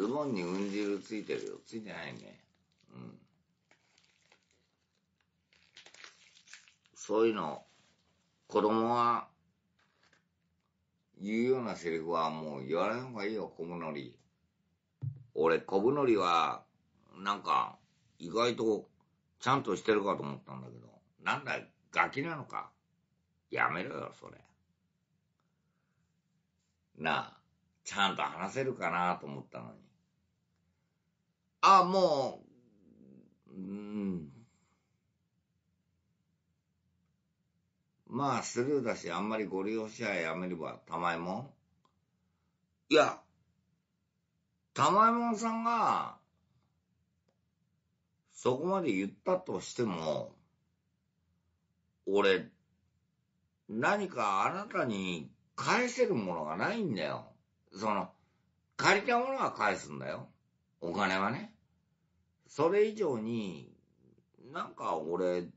ズボンにうんるついてるよ。ついてないね。うん。そういうの、子供が言うようなセリフはもう言わない方がいいよ、小ぶのり。俺、小ぶのりは、なんか、意外と、ちゃんとしてるかと思ったんだけど、なんだ、ガキなのか。やめろよ、それ。なあ、ちゃんと話せるかなと思ったのに。あ、もう、うん。まあ、スルーだし、あんまりご利用し合いやめれば、たまえもん。いや、たまえもんさんが、そこまで言ったとしても、俺、何かあなたに返せるものがないんだよ。その、借りたものは返すんだよ。お金はね。それ以上に、なんか俺、う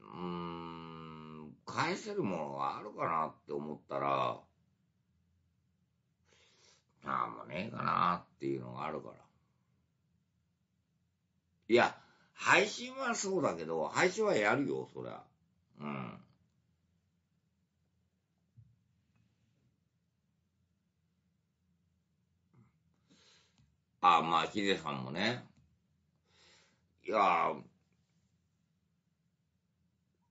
ーん、返せるものがあるかなって思ったら、なんもねえかなっていうのがあるから。いや、配信はそうだけど、配信はやるよ、そりゃ。うん。あ、まあ、ヒデさんもね。いや、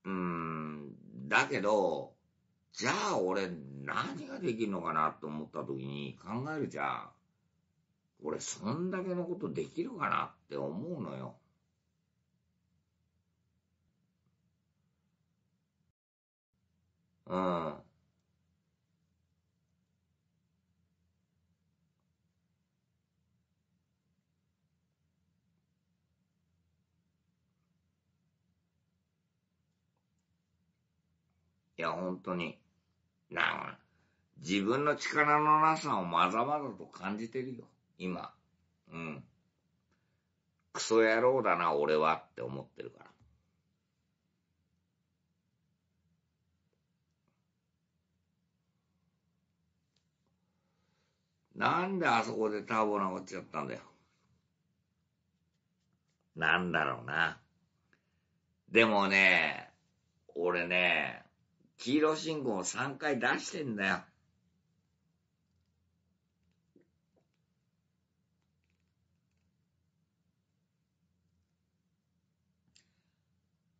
うーん、だけど、じゃあ俺何ができるのかなと思った時に考えるじゃん。俺そんだけのことできるかなって思うのよ。や、本当に、なん自分の力のなさをまざまざと感じてるよ、今。うん。クソ野郎だな、俺はって思ってるから。なんであそこでターボなっちゃったんだよ。なんだろうな。でもね、俺ね、黄色信号を3回出してんだよ。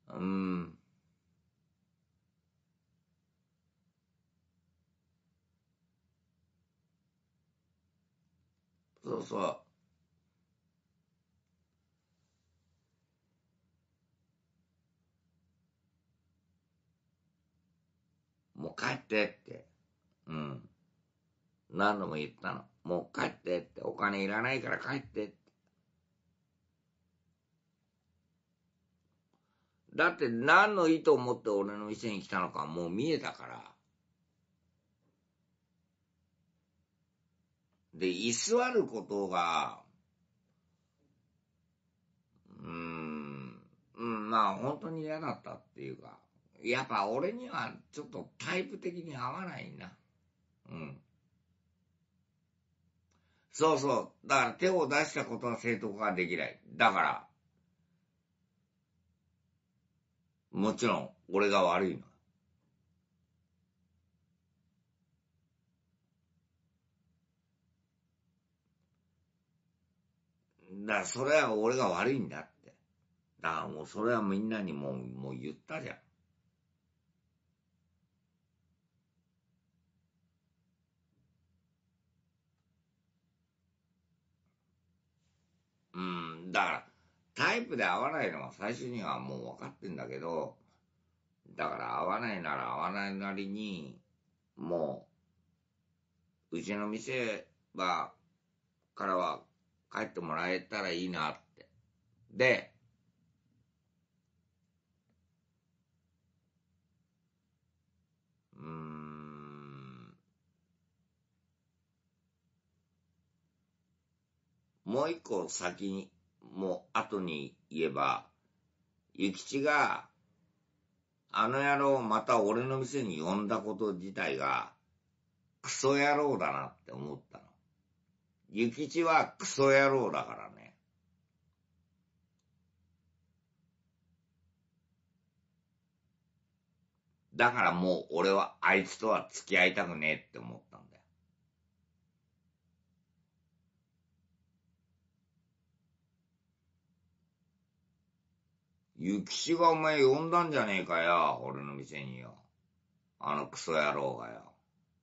うん。そうそう。帰ってって。うん。何度も言ったの。もう帰ってって。お金いらないから帰ってって。だって何の意図を持って俺の店に来たのかもう見えたから。で、居座ることが、うーん、うん、まあ本当に嫌だったっていうか。やっぱ俺にはちょっとタイプ的に合わないな。うん。そうそう。だから手を出したことは正当化できない。だから、もちろん俺が悪いの。だからそれは俺が悪いんだって。だからもうそれはみんなにもうもう言ったじゃん。だから、タイプで合わないのは最初にはもう分かってんだけど、だから合わないなら合わないなりに、もう、うちの店は、からは帰ってもらえたらいいなって。で、うん、もう一個先にもう後に言えば、ゆきちが、あの野郎また俺の店に呼んだこと自体が、クソ野郎だなって思ったの。ゆきちはクソ野郎だからね。だからもう俺はあいつとは付き合いたくねえって思った。ゆきしがお前呼んだんじゃねえかよ、俺の店によ。あのクソ野郎がよ。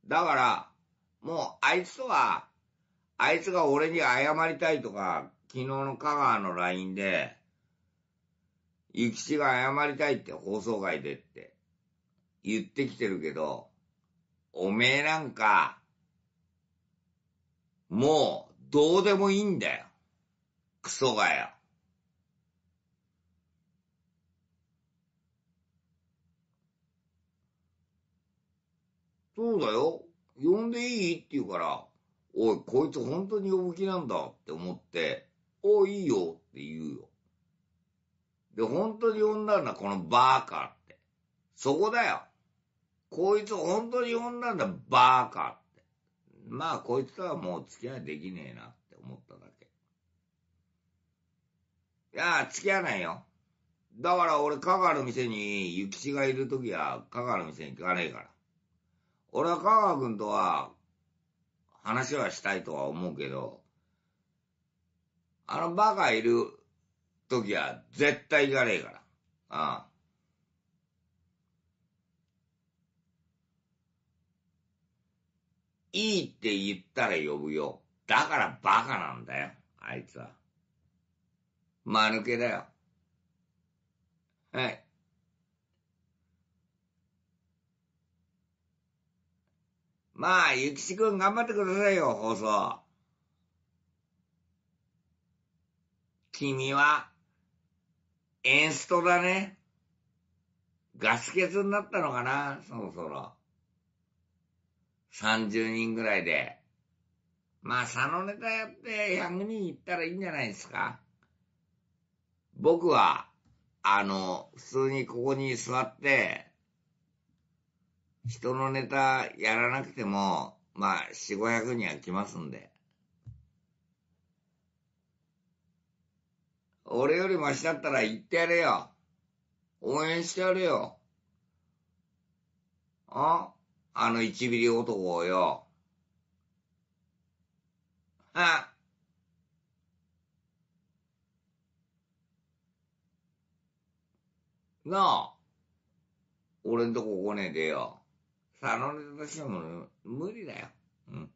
だから、もうあいつとは、あいつが俺に謝りたいとか、昨日の香川の LINE で、ゆきしが謝りたいって放送外でって言ってきてるけど、おめえなんか、もうどうでもいいんだよ。クソがよ。そうだよ。呼んでいいって言うから、おい、こいつ本当に呼ぶ気なんだって思って、おい、いいよって言うよ。で、本当に呼んだんだ、このバーカーって。そこだよ。こいつ本当に呼んだんだ、バーカーって。まあ、こいつとはもう付き合いできねえなって思っただけ。いや、付き合わないよ。だから俺、香川の店に、ゆきしがいるときは、香川の店に行かねえから。俺は香川君とは、話はしたいとは思うけど、あのバカいる時は絶対行かねえから。ああ。いいって言ったら呼ぶよ。だからバカなんだよ、あいつは。間抜けだよ。はい。まあ、ゆきちくん頑張ってくださいよ、放送。君は、エンストだね。ガス欠になったのかな、そろそろ。30人ぐらいで。まあ、サノネタやって100人いったらいいんじゃないですか。僕は、あの、普通にここに座って、人のネタやらなくても、まあ、四五百人は来ますんで。俺よりマシだったら言ってやれよ。応援してやれよ。ああの一ビリ男をよ。はっ。なあ。俺んとこ来ねえでよ。頼んでた人も無理だよ。うん。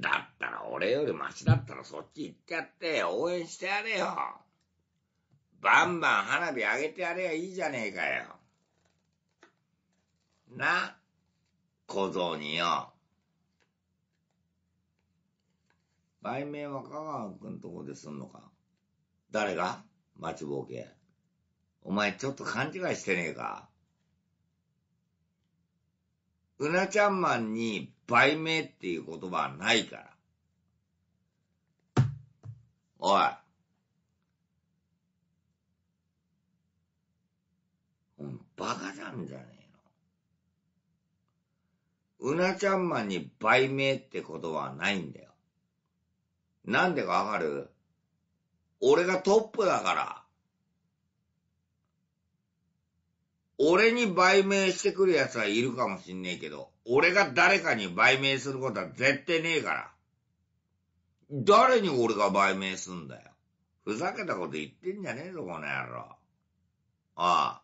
だったら俺よりマシだったらそっち行っちゃって応援してやれよ。バンバン花火上げてやれやいいじゃねえかよ。な、小僧によ。売名は香川んとこですんのか誰が待ちぼうけ。お前ちょっと勘違いしてねえかうなちゃんマンに売名っていう言葉はないから。おい。バカじゃんじゃねえのうなちゃんマンに売名って言葉はないんだよ。なんでかわかる俺がトップだから。俺に売名してくる奴はいるかもしんねえけど、俺が誰かに売名することは絶対ねえから。誰に俺が売名すんだよ。ふざけたこと言ってんじゃねえぞ、この野郎。ああ。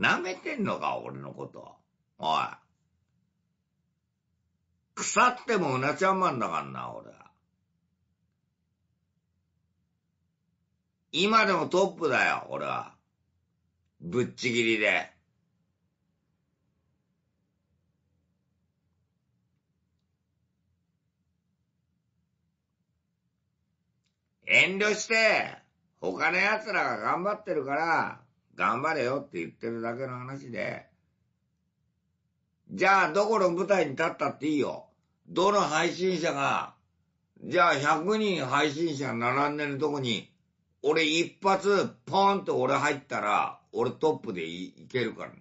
舐めてんのか、俺のこと。おい。腐ってもうなちゃんまんだからな、俺は。今でもトップだよ、俺は。ぶっちぎりで。遠慮して、他の奴らが頑張ってるから、頑張れよって言ってるだけの話で、じゃあどこの舞台に立ったっていいよ。どの配信者が、じゃあ100人配信者並んでるとこに、俺一発ポーンと俺入ったら、俺トップでいけるからね。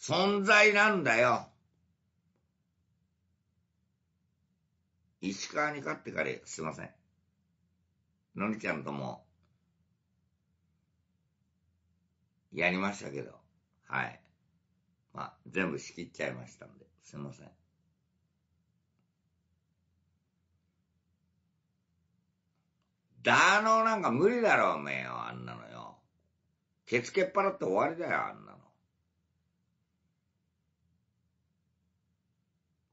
存在なんだよ。石川に勝ってからすいません。のりちゃんともやりましたけど、はい。まあ、全部仕切っちゃいましたんで、すいません。だのなんか無理だろ、おめえよ、あんなのよ。ケツけっ払って終わりだよ、あんなの。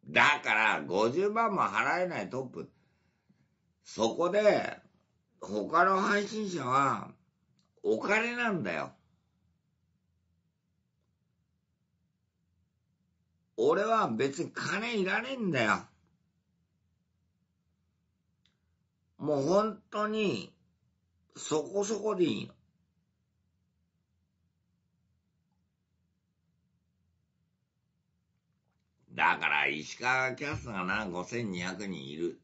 だから、50万も払えないトップ。そこで、他の配信者は、お金なんだよ。俺は別に金いらねえんだよ。もう本当に、そこそこでいいの。だから、石川キャスがな、5200人いる。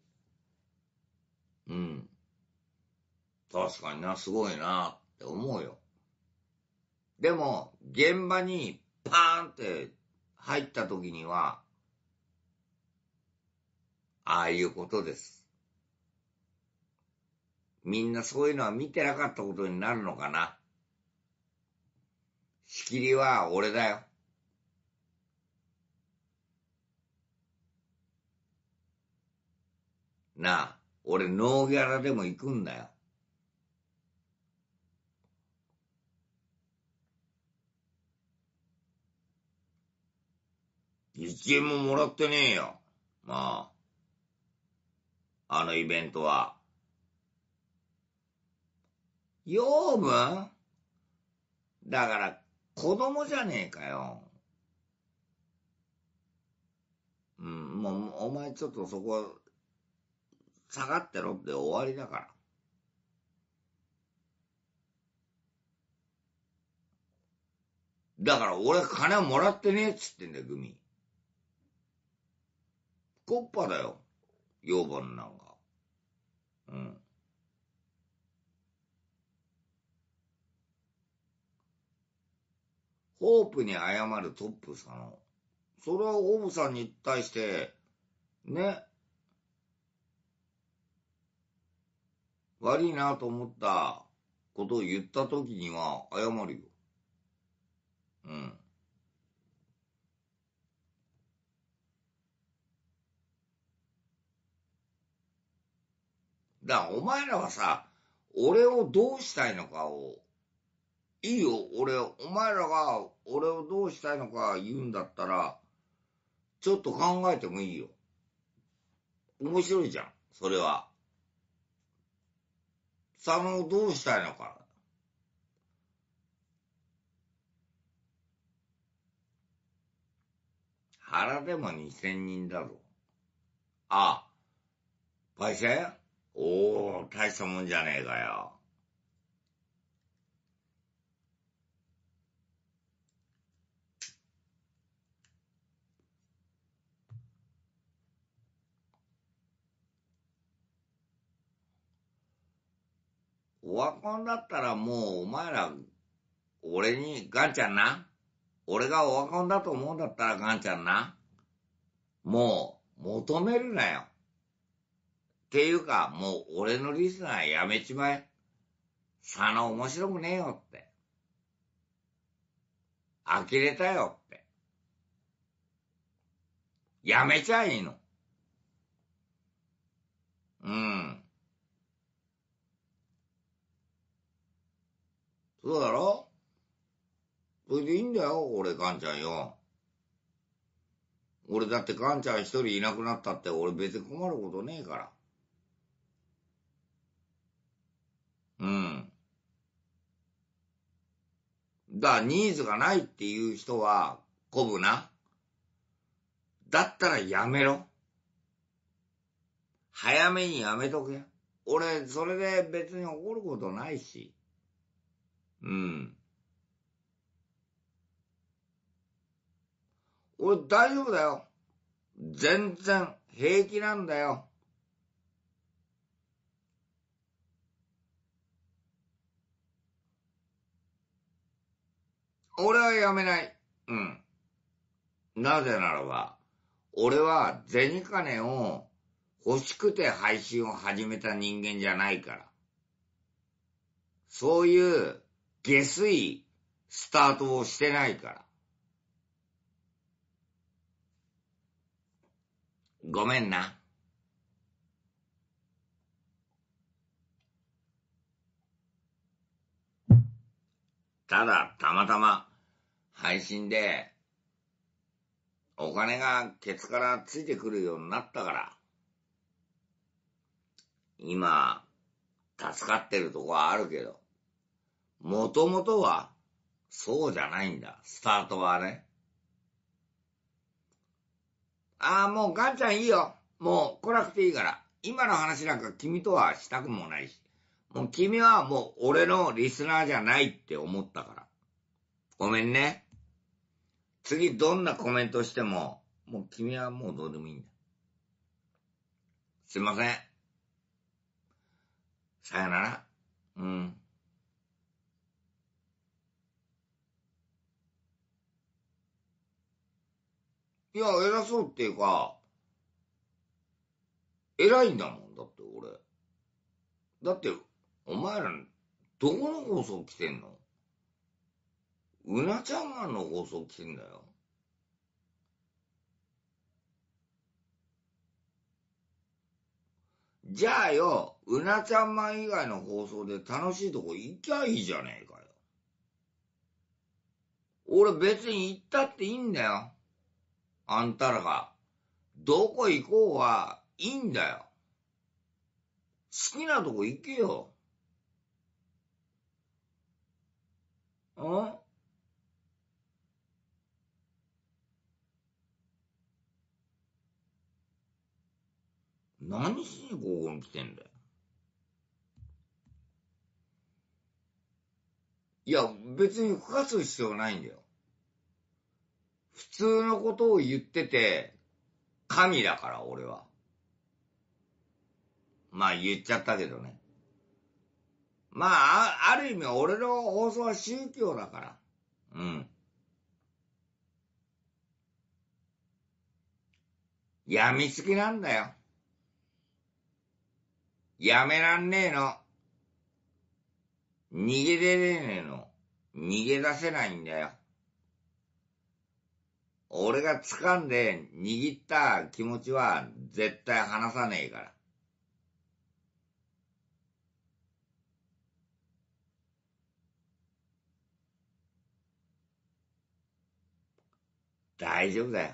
うん。確かにな、すごいなって思うよ。でも、現場にパーンって入った時には、ああいうことです。みんなそういうのは見てなかったことになるのかな。仕切りは俺だよ。なあ、俺ノーギャラでも行くんだよ。一円ももらってねえよ。まあ。あのイベントは。養分だから、子供じゃねえかよ。うん、もう、お前ちょっとそこ、下がってろって終わりだから。だから俺金もらってねえっつってんだよ、グミ。コッパだよ。バ分なんか。うん。ホープに謝るトップさんそれはオブさんに対して、ね。悪いなと思ったことを言ったときには謝るよ。うん。だからお前らはさ、俺をどうしたいのかを、いいよ、俺、お前らが俺をどうしたいのか言うんだったら、ちょっと考えてもいいよ。面白いじゃん、それは。佐野をどうしたいのか。原でも2000人だぞ。ああ、シャやおー、大したもんじゃねえかよ。オワコンだったらもうお前ら、俺に、ガンちゃんな。俺がオワコンだと思うんだったらガンちゃんな。もう、求めるなよ。っていうか、もう俺のリスナーやめちまえ。佐野面白くねえよって。呆れたよって。やめちゃいいの。うん。そうだろそれでいいんだよ、俺、かンちゃんよ。俺だってかンちゃん一人いなくなったって俺別に困ることねえから。だ、ニーズがないっていう人は、こぶな。だったらやめろ。早めにやめとけ。俺、それで別に怒ることないし。うん。俺、大丈夫だよ。全然平気なんだよ。俺はやめない。うん。なぜならば、俺は銭金を欲しくて配信を始めた人間じゃないから。そういう下水スタートをしてないから。ごめんな。ただたまたま配信でお金がケツからついてくるようになったから、今、助かってるとこはあるけど、もともとは、そうじゃないんだ。スタートはね。ああ、もうガンちゃんいいよ。もう来なくていいから。今の話なんか君とはしたくもないし。もう君はもう俺のリスナーじゃないって思ったから。ごめんね。次どんなコメントしても、もう君はもうどうでもいいんだ。すいません。さよなら。うん。いや、偉そうっていうか、偉いんだもん、だって俺。だって、お前ら、どこの放送来てんのうなちゃんマンの放送来てんだよ。じゃあよ、うなちゃんマン以外の放送で楽しいとこ行きゃいいじゃねえかよ。俺別に行ったっていいんだよ。あんたらが。どこ行こうはいいんだよ。好きなとこ行けよ。어何しにここに来てんだよ。いや、別に吹かす必要ないんだよ。普通のことを言ってて、神だから、俺は。まあ言っちゃったけどね。まあ、ある意味俺の放送は宗教だから。うん。やみつきなんだよ。やめらんねえの。逃げ出ねえの。逃げ出せないんだよ。俺が掴んで握った気持ちは絶対離さねえから。trại xuống ra